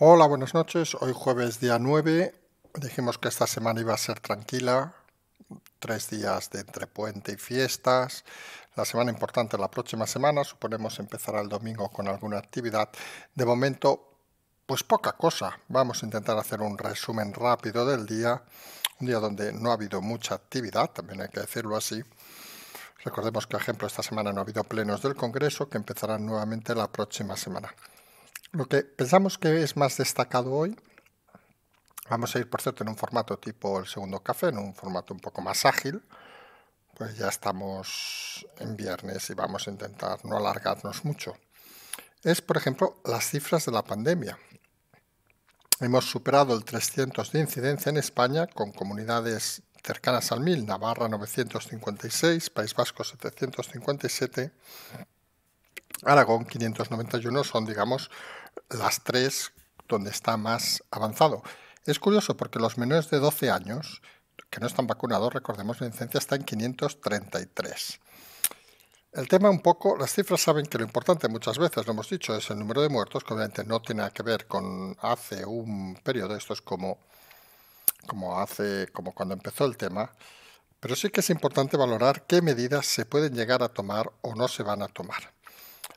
Hola, buenas noches. Hoy jueves día 9. Dijimos que esta semana iba a ser tranquila. Tres días de entrepuente y fiestas. La semana importante la próxima semana. Suponemos empezará el domingo con alguna actividad. De momento, pues poca cosa. Vamos a intentar hacer un resumen rápido del día. Un día donde no ha habido mucha actividad, también hay que decirlo así. Recordemos que, por ejemplo, esta semana no ha habido plenos del Congreso que empezarán nuevamente la próxima semana. Lo que pensamos que es más destacado hoy, vamos a ir por cierto en un formato tipo el segundo café, en un formato un poco más ágil, pues ya estamos en viernes y vamos a intentar no alargarnos mucho. Es, por ejemplo, las cifras de la pandemia. Hemos superado el 300 de incidencia en España con comunidades cercanas al 1000, Navarra 956, País Vasco 757, Aragón 591 son, digamos, las tres donde está más avanzado. Es curioso porque los menores de 12 años que no están vacunados, recordemos, la incidencia está en 533. El tema un poco, las cifras saben que lo importante muchas veces, lo hemos dicho, es el número de muertos, que obviamente no tiene nada que ver con hace un periodo, esto es como, como hace, como cuando empezó el tema, pero sí que es importante valorar qué medidas se pueden llegar a tomar o no se van a tomar.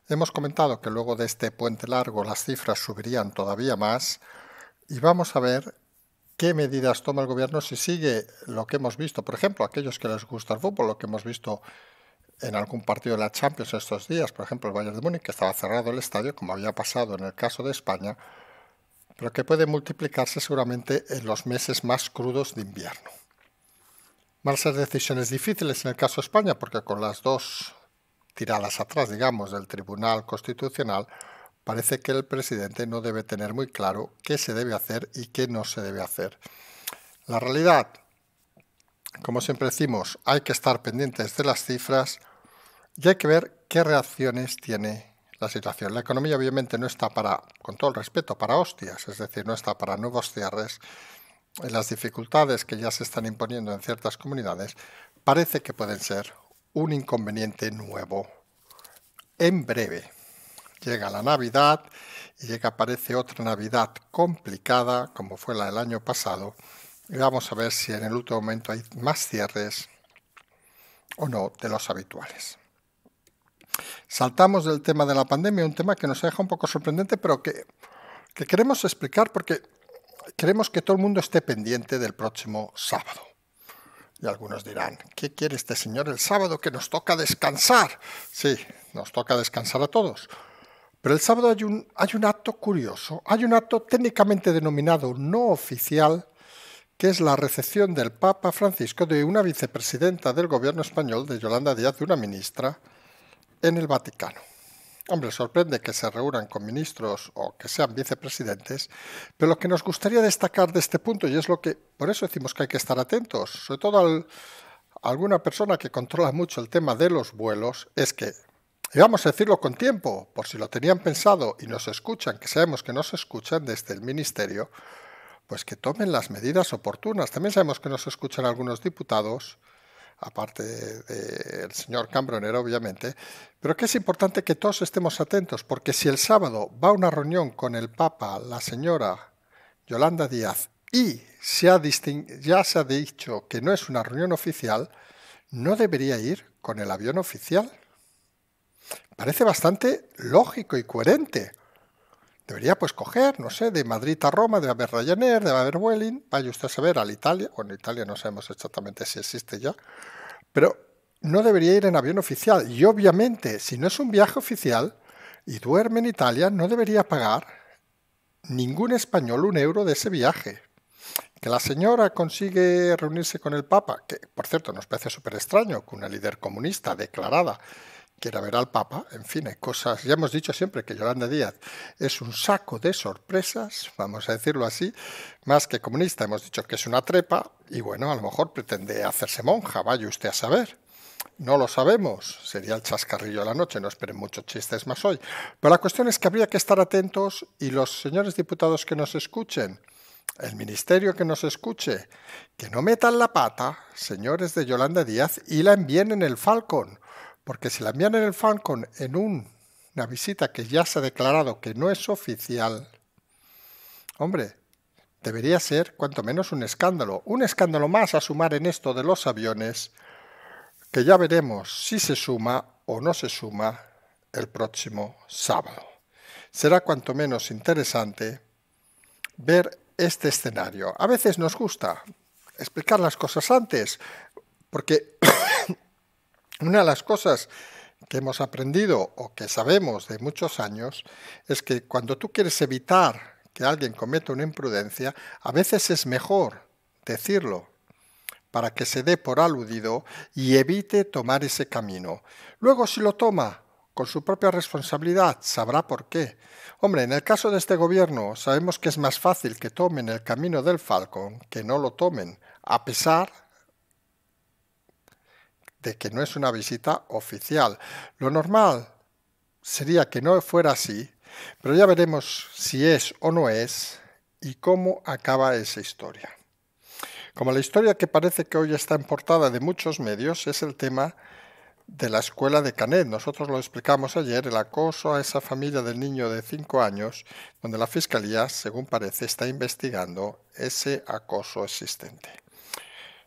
Hemos comentado que luego de este puente largo las cifras subirían todavía más y vamos a ver qué medidas toma el gobierno si sigue lo que hemos visto, por ejemplo, aquellos que les gusta el fútbol, lo que hemos visto en algún partido de la Champions estos días, por ejemplo, el Bayern de Múnich, que estaba cerrado el estadio, como había pasado en el caso de España, pero que puede multiplicarse seguramente en los meses más crudos de invierno. Van a ser decisiones difíciles en el caso de España, porque con las dos tiradas atrás, digamos, del Tribunal Constitucional, parece que el presidente no debe tener muy claro qué se debe hacer y qué no se debe hacer. La realidad, como siempre decimos, hay que estar pendientes de las cifras y hay que ver qué reacciones tiene la situación. La economía obviamente no está para, con todo el respeto, para hostias, es decir, no está para nuevos cierres. Las dificultades que ya se están imponiendo en ciertas comunidades parece que pueden ser un inconveniente nuevo. En breve, llega la Navidad y llega, aparece otra Navidad complicada, como fue la del año pasado, y vamos a ver si en el último momento hay más cierres o no de los habituales. Saltamos del tema de la pandemia, un tema que nos deja un poco sorprendente, pero que, que queremos explicar porque queremos que todo el mundo esté pendiente del próximo sábado. Y algunos dirán, ¿qué quiere este señor el sábado que nos toca descansar? Sí, nos toca descansar a todos. Pero el sábado hay un, hay un acto curioso, hay un acto técnicamente denominado no oficial, que es la recepción del Papa Francisco de una vicepresidenta del gobierno español, de Yolanda Díaz, de una ministra, en el Vaticano. Hombre, sorprende que se reúnan con ministros o que sean vicepresidentes, pero lo que nos gustaría destacar de este punto, y es lo que por eso decimos que hay que estar atentos, sobre todo alguna persona que controla mucho el tema de los vuelos, es que, y vamos a decirlo con tiempo, por si lo tenían pensado y nos escuchan, que sabemos que nos escuchan desde el ministerio, pues que tomen las medidas oportunas. También sabemos que nos escuchan algunos diputados aparte del señor Cambronero, obviamente, pero que es importante que todos estemos atentos, porque si el sábado va a una reunión con el Papa, la señora Yolanda Díaz, y se ha ya se ha dicho que no es una reunión oficial, no debería ir con el avión oficial. Parece bastante lógico y coherente. Debería pues coger, no sé, de Madrid a Roma, debe haber Ryanair, debe haber Vueling, vaya usted a saber, al Italia, en Italia no sabemos exactamente si existe ya, pero no debería ir en avión oficial. Y obviamente, si no es un viaje oficial y duerme en Italia, no debería pagar ningún español un euro de ese viaje. Que la señora consigue reunirse con el Papa, que por cierto nos parece súper extraño con una líder comunista declarada quiera ver al Papa, en fin, hay cosas, ya hemos dicho siempre que Yolanda Díaz es un saco de sorpresas, vamos a decirlo así, más que comunista, hemos dicho que es una trepa y bueno, a lo mejor pretende hacerse monja, vaya usted a saber. No lo sabemos, sería el chascarrillo de la noche, no esperen muchos chistes más hoy. Pero la cuestión es que habría que estar atentos y los señores diputados que nos escuchen, el ministerio que nos escuche, que no metan la pata, señores de Yolanda Díaz, y la envíen en el Falcon porque si la envían en el Falcon en una visita que ya se ha declarado que no es oficial, hombre, debería ser cuanto menos un escándalo. Un escándalo más a sumar en esto de los aviones, que ya veremos si se suma o no se suma el próximo sábado. Será cuanto menos interesante ver este escenario. A veces nos gusta explicar las cosas antes, porque una de las cosas que hemos aprendido o que sabemos de muchos años es que cuando tú quieres evitar que alguien cometa una imprudencia, a veces es mejor decirlo para que se dé por aludido y evite tomar ese camino. Luego si lo toma con su propia responsabilidad, sabrá por qué. Hombre, en el caso de este gobierno sabemos que es más fácil que tomen el camino del Falcon que no lo tomen, a pesar de que no es una visita oficial. Lo normal sería que no fuera así, pero ya veremos si es o no es y cómo acaba esa historia. Como la historia que parece que hoy está en portada de muchos medios es el tema de la escuela de Canet. Nosotros lo explicamos ayer, el acoso a esa familia del niño de 5 años, donde la Fiscalía, según parece, está investigando ese acoso existente.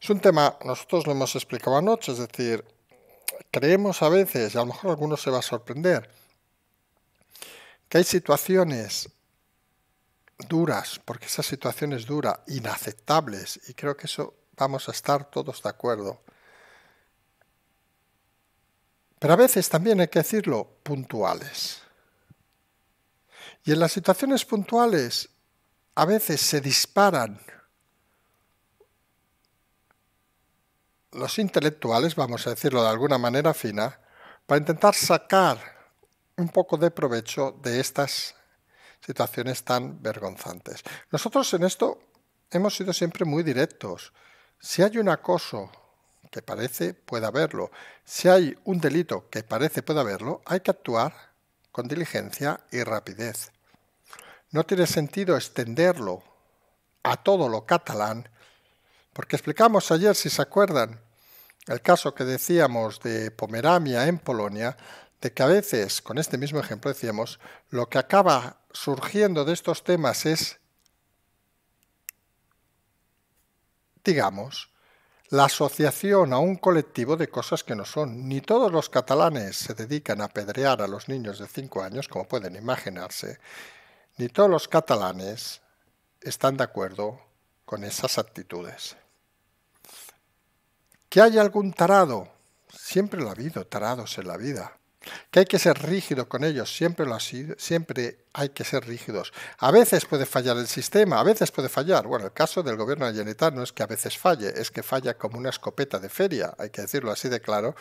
Es un tema, nosotros lo hemos explicado anoche, es decir, creemos a veces, y a lo mejor algunos se va a sorprender, que hay situaciones duras, porque esa situación es dura, inaceptables, y creo que eso vamos a estar todos de acuerdo. Pero a veces también hay que decirlo, puntuales. Y en las situaciones puntuales a veces se disparan los intelectuales, vamos a decirlo de alguna manera fina, para intentar sacar un poco de provecho de estas situaciones tan vergonzantes. Nosotros en esto hemos sido siempre muy directos. Si hay un acoso que parece pueda haberlo, si hay un delito que parece pueda haberlo, hay que actuar con diligencia y rapidez. No tiene sentido extenderlo a todo lo catalán, porque explicamos ayer, si se acuerdan, el caso que decíamos de Pomerania en Polonia, de que a veces, con este mismo ejemplo decíamos, lo que acaba surgiendo de estos temas es, digamos, la asociación a un colectivo de cosas que no son. Ni todos los catalanes se dedican a apedrear a los niños de 5 años, como pueden imaginarse, ni todos los catalanes están de acuerdo con esas actitudes. Que haya algún tarado, siempre lo ha habido, tarados en la vida. Que hay que ser rígido con ellos, siempre lo ha sido, siempre hay que ser rígidos. A veces puede fallar el sistema, a veces puede fallar. Bueno, el caso del gobierno de no es que a veces falle, es que falla como una escopeta de feria, hay que decirlo así de claro.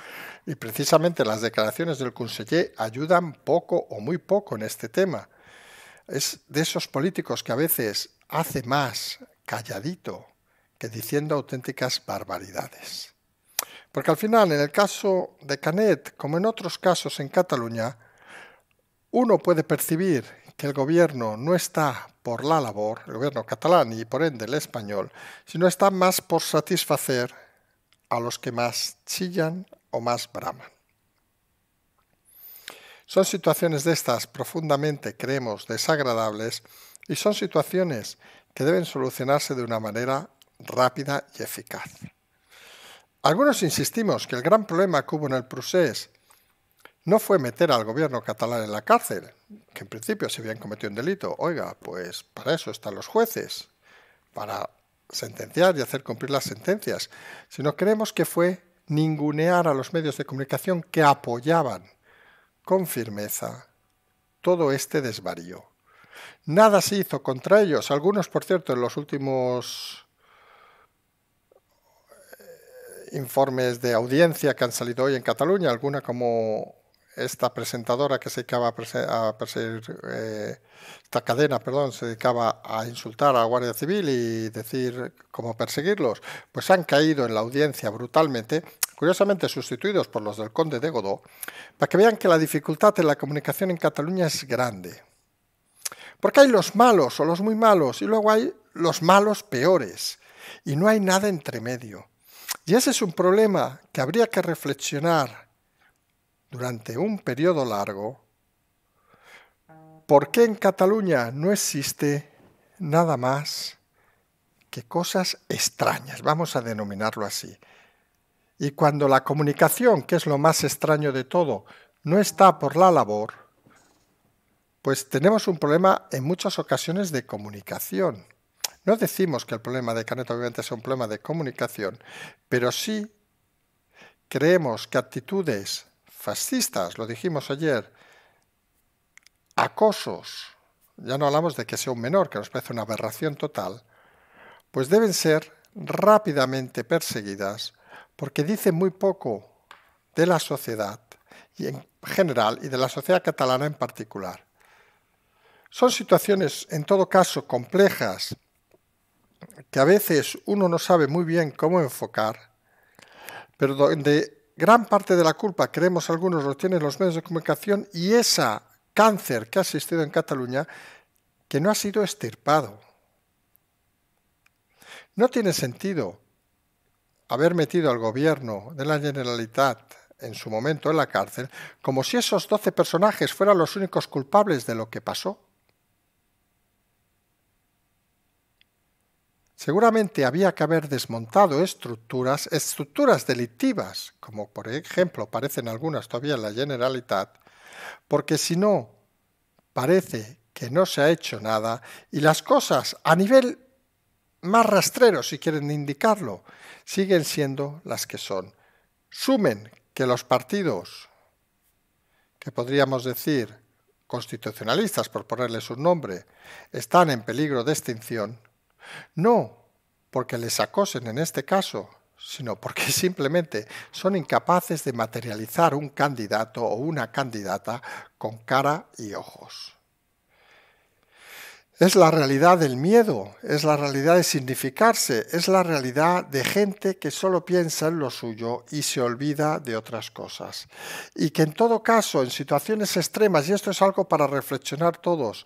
Y precisamente las declaraciones del conseller ayudan poco o muy poco en este tema. Es de esos políticos que a veces hace más calladito que diciendo auténticas barbaridades. Porque al final, en el caso de Canet, como en otros casos en Cataluña, uno puede percibir que el gobierno no está por la labor, el gobierno catalán y por ende el español, sino está más por satisfacer a los que más chillan o más braman. Son situaciones de estas profundamente, creemos, desagradables y son situaciones que deben solucionarse de una manera rápida y eficaz. Algunos insistimos que el gran problema que hubo en el procés no fue meter al gobierno catalán en la cárcel, que en principio se habían cometido un delito. Oiga, pues para eso están los jueces, para sentenciar y hacer cumplir las sentencias, sino creemos que fue ningunear a los medios de comunicación que apoyaban con firmeza todo este desvarío. Nada se hizo contra ellos. Algunos, por cierto, en los últimos informes de audiencia que han salido hoy en Cataluña, alguna como esta presentadora que se dedicaba a, perseguir, eh, esta cadena, perdón, se dedicaba a insultar a la Guardia Civil y decir cómo perseguirlos, pues han caído en la audiencia brutalmente, curiosamente sustituidos por los del conde de Godó, para que vean que la dificultad de la comunicación en Cataluña es grande. Porque hay los malos o los muy malos y luego hay los malos peores y no hay nada entre medio. Y ese es un problema que habría que reflexionar durante un periodo largo. ¿Por qué en Cataluña no existe nada más que cosas extrañas? Vamos a denominarlo así. Y cuando la comunicación, que es lo más extraño de todo, no está por la labor, pues tenemos un problema en muchas ocasiones de comunicación. No decimos que el problema de Canet obviamente sea un problema de comunicación, pero sí creemos que actitudes fascistas, lo dijimos ayer, acosos, ya no hablamos de que sea un menor, que nos parece una aberración total, pues deben ser rápidamente perseguidas porque dicen muy poco de la sociedad y en general y de la sociedad catalana en particular. Son situaciones en todo caso complejas que a veces uno no sabe muy bien cómo enfocar, pero donde gran parte de la culpa, creemos algunos, lo tienen los medios de comunicación y ese cáncer que ha existido en Cataluña, que no ha sido extirpado, No tiene sentido haber metido al gobierno de la Generalitat en su momento en la cárcel, como si esos 12 personajes fueran los únicos culpables de lo que pasó. Seguramente había que haber desmontado estructuras, estructuras delictivas, como por ejemplo parecen algunas todavía en la Generalitat, porque si no, parece que no se ha hecho nada y las cosas a nivel más rastrero, si quieren indicarlo, siguen siendo las que son. Sumen que los partidos, que podríamos decir constitucionalistas, por ponerles su nombre, están en peligro de extinción no porque les acosen en este caso, sino porque simplemente son incapaces de materializar un candidato o una candidata con cara y ojos. Es la realidad del miedo, es la realidad de significarse, es la realidad de gente que solo piensa en lo suyo y se olvida de otras cosas. Y que en todo caso, en situaciones extremas, y esto es algo para reflexionar todos,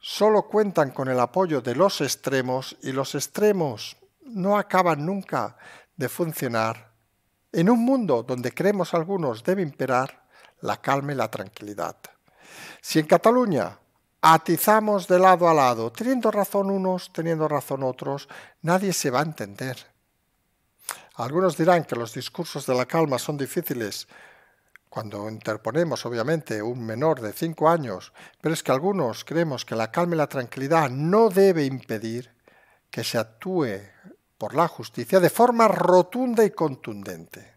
solo cuentan con el apoyo de los extremos y los extremos no acaban nunca de funcionar, en un mundo donde creemos algunos debe imperar la calma y la tranquilidad. Si en Cataluña atizamos de lado a lado, teniendo razón unos, teniendo razón otros, nadie se va a entender. Algunos dirán que los discursos de la calma son difíciles cuando interponemos obviamente un menor de cinco años, pero es que algunos creemos que la calma y la tranquilidad no debe impedir que se actúe por la justicia de forma rotunda y contundente.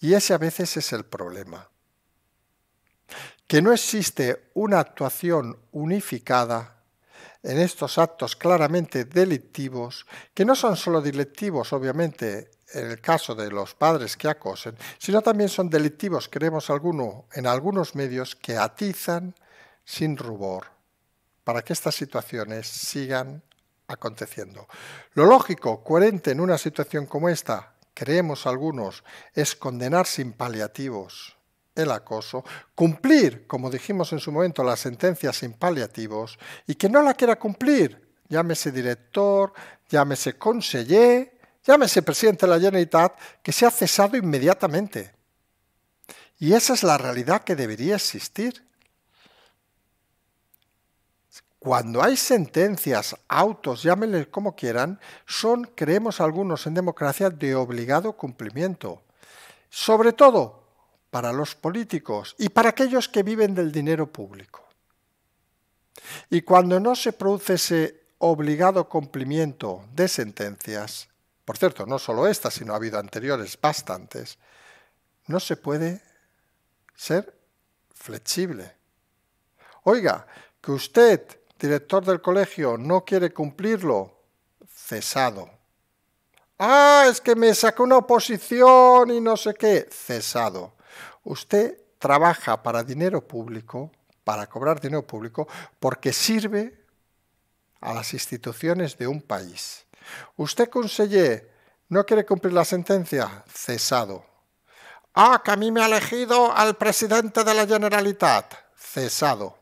Y ese a veces es el problema, que no existe una actuación unificada en estos actos claramente delictivos, que no son solo delictivos obviamente el caso de los padres que acosen, sino también son delictivos, creemos alguno, en algunos medios que atizan sin rubor para que estas situaciones sigan aconteciendo. Lo lógico, coherente en una situación como esta, creemos algunos, es condenar sin paliativos el acoso, cumplir, como dijimos en su momento, las sentencias sin paliativos, y que no la quiera cumplir, llámese director, llámese conseller, Llámese presidente de la Generalitat que se ha cesado inmediatamente. Y esa es la realidad que debería existir. Cuando hay sentencias, autos, llámenles como quieran, son, creemos algunos en democracia, de obligado cumplimiento. Sobre todo para los políticos y para aquellos que viven del dinero público. Y cuando no se produce ese obligado cumplimiento de sentencias, por cierto, no solo esta, sino ha habido anteriores bastantes, no se puede ser flexible. Oiga, que usted, director del colegio, no quiere cumplirlo, cesado. Ah, es que me sacó una oposición y no sé qué, cesado. Usted trabaja para dinero público, para cobrar dinero público, porque sirve a las instituciones de un país. Usted, conseller, no quiere cumplir la sentencia, cesado. Ah, que a mí me ha elegido al presidente de la Generalitat, cesado.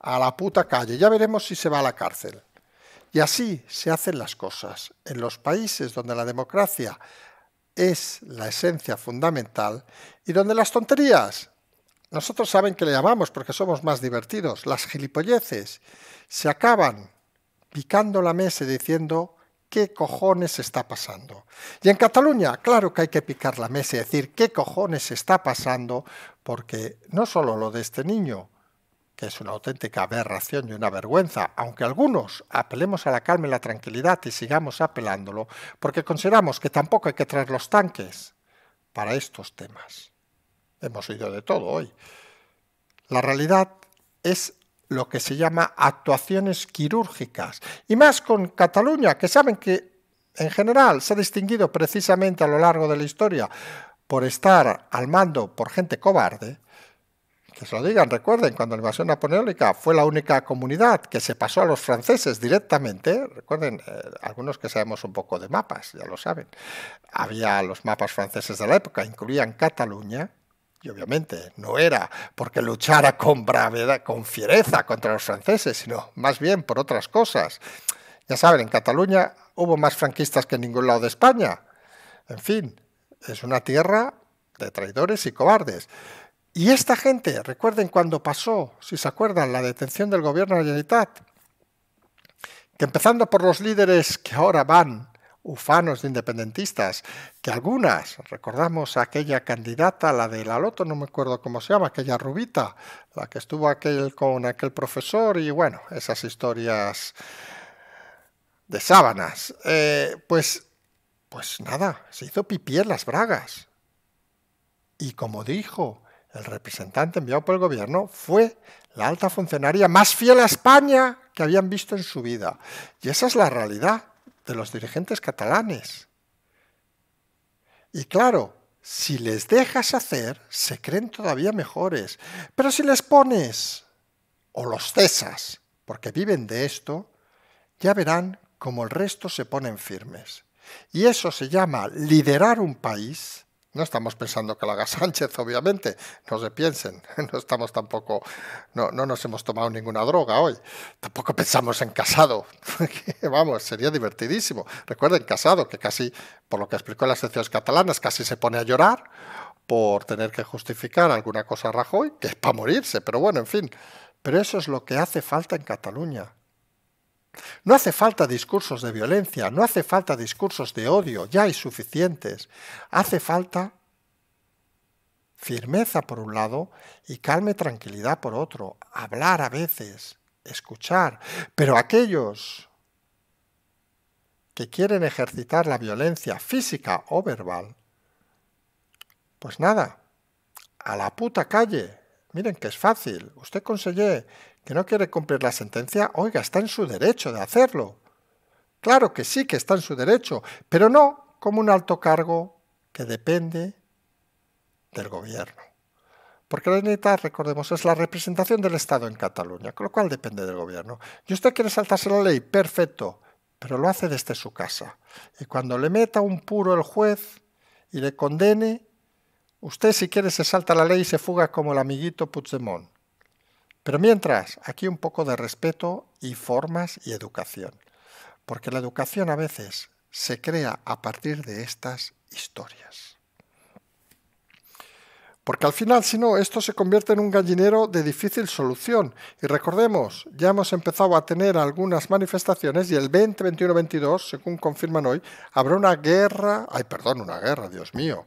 A la puta calle, ya veremos si se va a la cárcel. Y así se hacen las cosas. En los países donde la democracia es la esencia fundamental y donde las tonterías, nosotros saben que le llamamos porque somos más divertidos, las gilipolleces, se acaban picando la mesa y diciendo qué cojones está pasando. Y en Cataluña, claro que hay que picar la mesa y decir qué cojones está pasando, porque no solo lo de este niño, que es una auténtica aberración y una vergüenza, aunque algunos apelemos a la calma y la tranquilidad y sigamos apelándolo, porque consideramos que tampoco hay que traer los tanques para estos temas. Hemos oído de todo hoy. La realidad es lo que se llama actuaciones quirúrgicas. Y más con Cataluña, que saben que en general se ha distinguido precisamente a lo largo de la historia por estar al mando por gente cobarde, que se lo digan, recuerden, cuando la invasión napoleónica fue la única comunidad que se pasó a los franceses directamente, recuerden, eh, algunos que sabemos un poco de mapas, ya lo saben, había los mapas franceses de la época, incluían Cataluña, y obviamente no era porque luchara con bravedad, con fiereza contra los franceses, sino más bien por otras cosas. Ya saben, en Cataluña hubo más franquistas que en ningún lado de España. En fin, es una tierra de traidores y cobardes. Y esta gente, recuerden cuando pasó, si se acuerdan, la detención del gobierno de la que empezando por los líderes que ahora van ufanos de independentistas, que algunas, recordamos aquella candidata, la de la Loto, no me acuerdo cómo se llama, aquella rubita, la que estuvo aquel con aquel profesor y bueno, esas historias de sábanas. Eh, pues, pues nada, se hizo pipí en las bragas. Y como dijo el representante enviado por el gobierno, fue la alta funcionaria más fiel a España que habían visto en su vida. Y esa es la realidad de los dirigentes catalanes. Y claro, si les dejas hacer, se creen todavía mejores. Pero si les pones o los cesas, porque viven de esto, ya verán cómo el resto se ponen firmes. Y eso se llama liderar un país no estamos pensando que lo haga Sánchez, obviamente, no se piensen, no estamos tampoco, no, nos hemos tomado ninguna droga hoy, tampoco pensamos en casado, vamos, sería divertidísimo. Recuerden, casado, que casi, por lo que explicó en las secciones catalanas, casi se pone a llorar por tener que justificar alguna cosa a Rajoy, que es para morirse, pero bueno, en fin. Pero eso es lo que hace falta en Cataluña, no hace falta discursos de violencia, no hace falta discursos de odio, ya hay suficientes. Hace falta firmeza por un lado y calma y tranquilidad por otro. Hablar a veces, escuchar. Pero aquellos que quieren ejercitar la violencia física o verbal, pues nada, a la puta calle. Miren que es fácil. Usted conseller que no quiere cumplir la sentencia, oiga, está en su derecho de hacerlo. Claro que sí que está en su derecho, pero no como un alto cargo que depende del gobierno. Porque la neta, recordemos, es la representación del Estado en Cataluña, con lo cual depende del gobierno. Y usted quiere saltarse la ley, perfecto, pero lo hace desde su casa. Y cuando le meta un puro el juez y le condene, usted si quiere se salta la ley y se fuga como el amiguito Puigdemont. Pero mientras, aquí un poco de respeto y formas y educación, porque la educación a veces se crea a partir de estas historias. Porque al final, si no, esto se convierte en un gallinero de difícil solución. Y recordemos, ya hemos empezado a tener algunas manifestaciones y el 20, 21, 22, según confirman hoy, habrá una guerra, ay perdón, una guerra, Dios mío.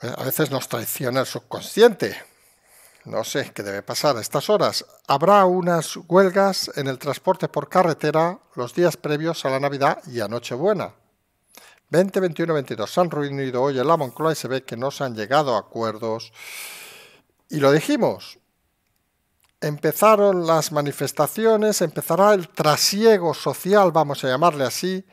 A veces nos traiciona el subconsciente, no sé qué debe pasar a estas horas. Habrá unas huelgas en el transporte por carretera los días previos a la Navidad y a Nochebuena. 20, 21, 22 se han reunido hoy en la Moncloa y se ve que no se han llegado a acuerdos. Y lo dijimos. Empezaron las manifestaciones, empezará el trasiego social, vamos a llamarle así,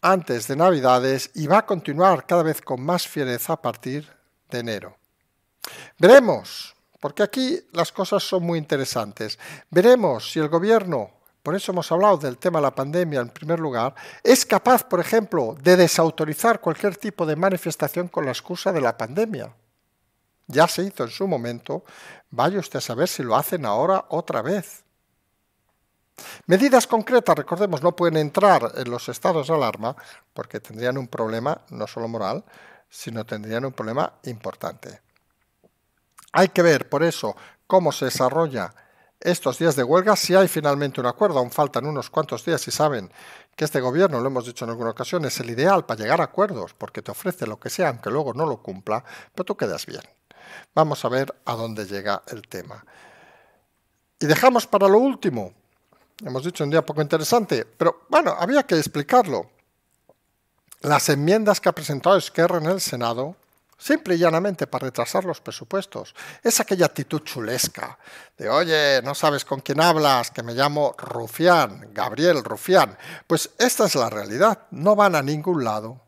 antes de Navidades y va a continuar cada vez con más fiereza a partir de enero. Veremos, porque aquí las cosas son muy interesantes. Veremos si el gobierno, por eso hemos hablado del tema de la pandemia en primer lugar, es capaz, por ejemplo, de desautorizar cualquier tipo de manifestación con la excusa de la pandemia. Ya se hizo en su momento, vaya usted a saber si lo hacen ahora otra vez. Medidas concretas, recordemos, no pueden entrar en los estados de alarma porque tendrían un problema no solo moral, sino tendrían un problema importante. Hay que ver, por eso, cómo se desarrolla estos días de huelga, si hay finalmente un acuerdo, aún faltan unos cuantos días y saben que este gobierno, lo hemos dicho en alguna ocasión, es el ideal para llegar a acuerdos, porque te ofrece lo que sea, aunque luego no lo cumpla, pero tú quedas bien. Vamos a ver a dónde llega el tema. Y dejamos para lo último, hemos dicho un día poco interesante, pero bueno, había que explicarlo. Las enmiendas que ha presentado Esquerra en el Senado simple y llanamente para retrasar los presupuestos. Es aquella actitud chulesca de, oye, no sabes con quién hablas, que me llamo Rufián, Gabriel Rufián. Pues esta es la realidad, no van a ningún lado,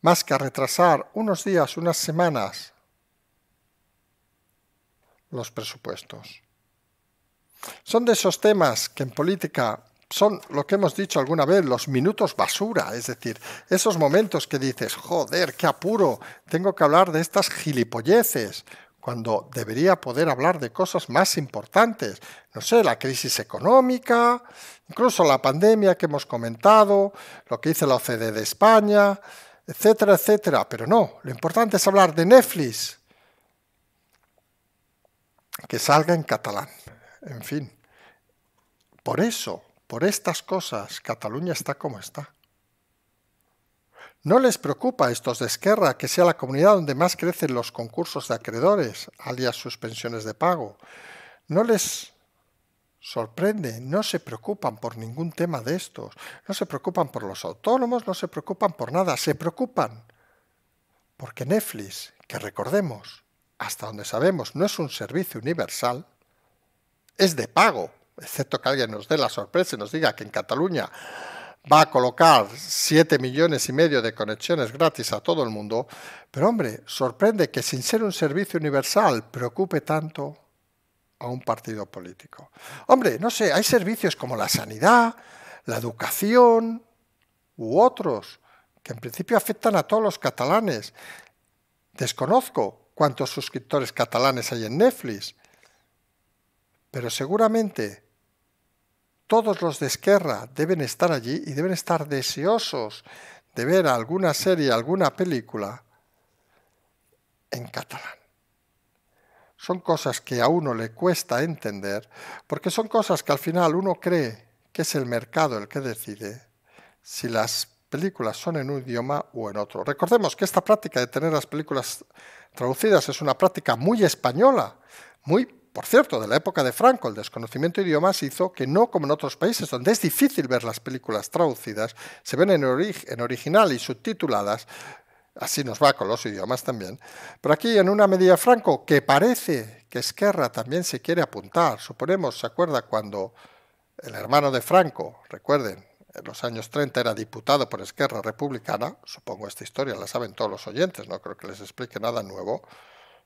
más que a retrasar unos días, unas semanas los presupuestos. Son de esos temas que en política son lo que hemos dicho alguna vez, los minutos basura, es decir, esos momentos que dices, joder, qué apuro, tengo que hablar de estas gilipolleces, cuando debería poder hablar de cosas más importantes, no sé, la crisis económica, incluso la pandemia que hemos comentado, lo que dice la OCDE de España, etcétera, etcétera, pero no, lo importante es hablar de Netflix, que salga en catalán, en fin. Por eso por estas cosas Cataluña está como está. No les preocupa a estos de Esquerra que sea la comunidad donde más crecen los concursos de acreedores, alias suspensiones de pago. No les sorprende, no se preocupan por ningún tema de estos, no se preocupan por los autónomos, no se preocupan por nada, se preocupan porque Netflix, que recordemos, hasta donde sabemos no es un servicio universal, es de pago excepto que alguien nos dé la sorpresa y nos diga que en Cataluña va a colocar 7 millones y medio de conexiones gratis a todo el mundo, pero hombre, sorprende que sin ser un servicio universal preocupe tanto a un partido político. Hombre, no sé, hay servicios como la sanidad, la educación u otros que en principio afectan a todos los catalanes. Desconozco cuántos suscriptores catalanes hay en Netflix, pero seguramente todos los de Esquerra deben estar allí y deben estar deseosos de ver alguna serie, alguna película en catalán. Son cosas que a uno le cuesta entender porque son cosas que al final uno cree que es el mercado el que decide si las películas son en un idioma o en otro. Recordemos que esta práctica de tener las películas traducidas es una práctica muy española, muy por cierto, de la época de Franco, el desconocimiento de idiomas hizo que no como en otros países donde es difícil ver las películas traducidas, se ven en, original y subtituladas, así nos va con los idiomas también, pero aquí en una medida Franco que parece que Esquerra también se quiere apuntar, suponemos, ¿se acuerda cuando el hermano de Franco, recuerden, en los años 30 era diputado por Esquerra Republicana, supongo esta historia la saben todos los oyentes, no creo que les explique nada nuevo,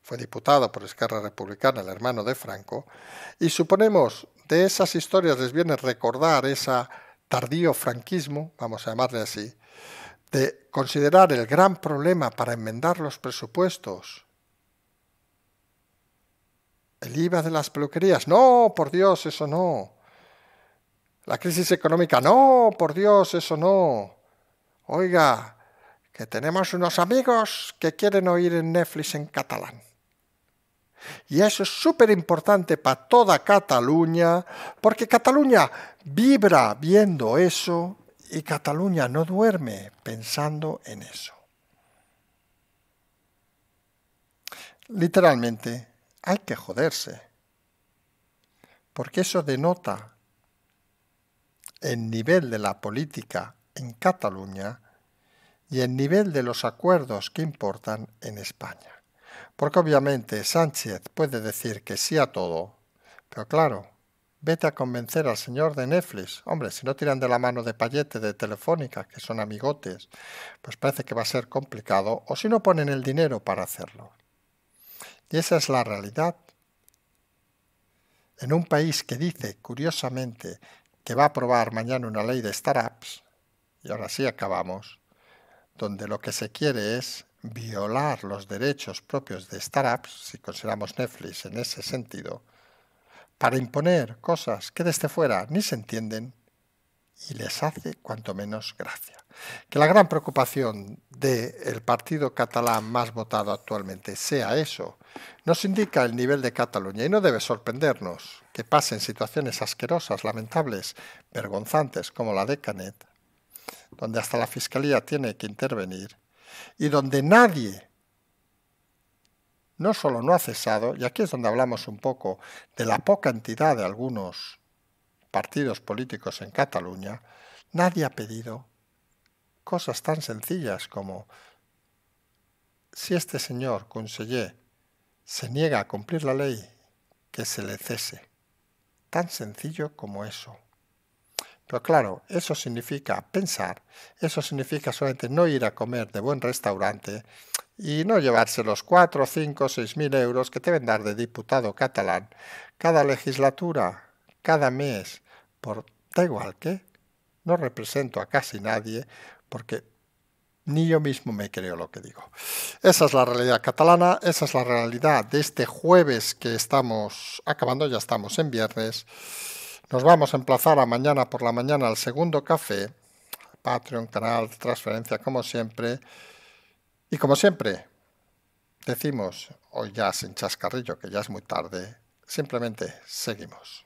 fue diputado por Esquerra Republicana, el hermano de Franco, y suponemos de esas historias les viene recordar ese tardío franquismo, vamos a llamarle así, de considerar el gran problema para enmendar los presupuestos el IVA de las peluquerías, no, por Dios, eso no. La crisis económica, no, por Dios, eso no. Oiga, que tenemos unos amigos que quieren oír en Netflix en catalán. Y eso es súper importante para toda Cataluña, porque Cataluña vibra viendo eso y Cataluña no duerme pensando en eso. Literalmente, hay que joderse, porque eso denota el nivel de la política en Cataluña y el nivel de los acuerdos que importan en España. Porque obviamente Sánchez puede decir que sí a todo. Pero claro, vete a convencer al señor de Netflix. Hombre, si no tiran de la mano de Payete de Telefónica, que son amigotes, pues parece que va a ser complicado, o si no ponen el dinero para hacerlo. Y esa es la realidad. En un país que dice, curiosamente, que va a aprobar mañana una ley de startups, y ahora sí acabamos, donde lo que se quiere es violar los derechos propios de startups, si consideramos Netflix en ese sentido, para imponer cosas que desde fuera ni se entienden y les hace cuanto menos gracia. Que la gran preocupación del el partido catalán más votado actualmente sea eso, nos indica el nivel de Cataluña y no debe sorprendernos que pasen situaciones asquerosas, lamentables, vergonzantes como la de Canet donde hasta la Fiscalía tiene que intervenir, y donde nadie no solo no ha cesado, y aquí es donde hablamos un poco de la poca entidad de algunos partidos políticos en Cataluña, nadie ha pedido cosas tan sencillas como si este señor conseller se niega a cumplir la ley, que se le cese. Tan sencillo como eso. Pero claro, eso significa pensar, eso significa solamente no ir a comer de buen restaurante y no llevarse los 4, 5, 6 mil euros que te deben dar de diputado catalán cada legislatura, cada mes, por da igual que no represento a casi nadie porque ni yo mismo me creo lo que digo. Esa es la realidad catalana, esa es la realidad de este jueves que estamos acabando, ya estamos en viernes. Nos vamos a emplazar a mañana por la mañana al segundo café, Patreon, canal, transferencia, como siempre. Y como siempre, decimos, hoy ya sin chascarrillo, que ya es muy tarde, simplemente seguimos.